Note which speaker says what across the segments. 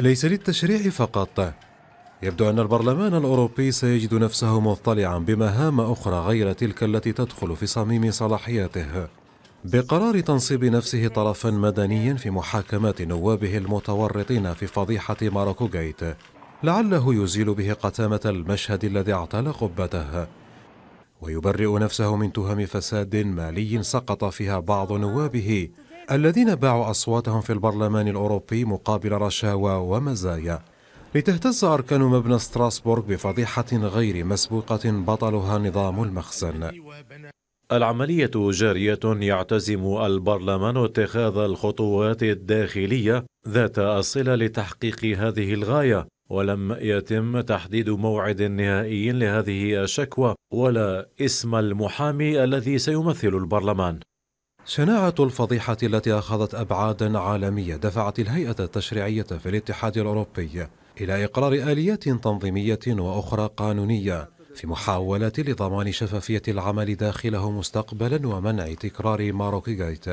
Speaker 1: ليس للتشريع فقط يبدو أن البرلمان الأوروبي سيجد نفسه مطلعا بمهام أخرى غير تلك التي تدخل في صميم صلاحياته بقرار تنصيب نفسه طرفا مدنيا في محاكمات نوابه المتورطين في فضيحة ماراكو جيت لعله يزيل به قتامة المشهد الذي اعتلى قبته ويبرئ نفسه من تهم فساد مالي سقط فيها بعض نوابه الذين باعوا أصواتهم في البرلمان الأوروبي مقابل رشاوى ومزايا لتهتز أركان مبنى ستراسبورغ بفضيحة غير مسبوقة بطلها نظام المخزن
Speaker 2: العملية جارية يعتزم البرلمان اتخاذ الخطوات الداخلية ذات الصلة لتحقيق هذه الغاية ولم يتم تحديد موعد نهائي لهذه الشكوى ولا اسم المحامي الذي
Speaker 1: سيمثل البرلمان شناعة الفضيحة التي أخذت أبعادا عالمية دفعت الهيئة التشريعية في الاتحاد الأوروبي إلى إقرار آليات تنظيمية وأخرى قانونية في محاولة لضمان شفافية العمل داخله مستقبلا ومنع تكرار ماروكي جايت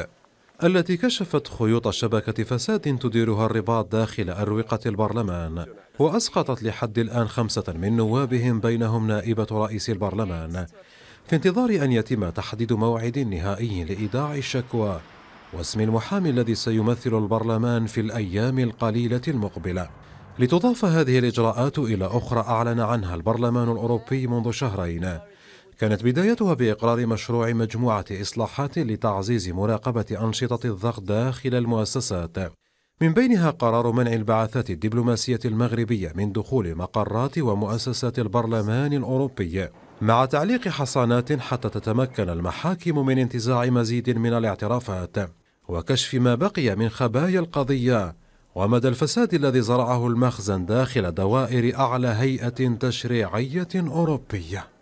Speaker 1: التي كشفت خيوط شبكة فساد تديرها الرباط داخل أروقة البرلمان وأسقطت لحد الآن خمسة من نوابهم بينهم نائبة رئيس البرلمان في انتظار أن يتم تحديد موعد نهائي لإيداع الشكوى واسم المحامي الذي سيمثل البرلمان في الأيام القليلة المقبلة لتضاف هذه الإجراءات إلى أخرى أعلن عنها البرلمان الأوروبي منذ شهرين كانت بدايتها بإقرار مشروع مجموعة إصلاحات لتعزيز مراقبة أنشطة الضغط داخل المؤسسات من بينها قرار منع البعثات الدبلوماسية المغربية من دخول مقرات ومؤسسات البرلمان الأوروبي مع تعليق حصانات حتى تتمكن المحاكم من انتزاع مزيد من الاعترافات وكشف ما بقي من خبايا القضيه ومدى الفساد الذي زرعه المخزن داخل دوائر اعلى هيئه تشريعيه اوروبيه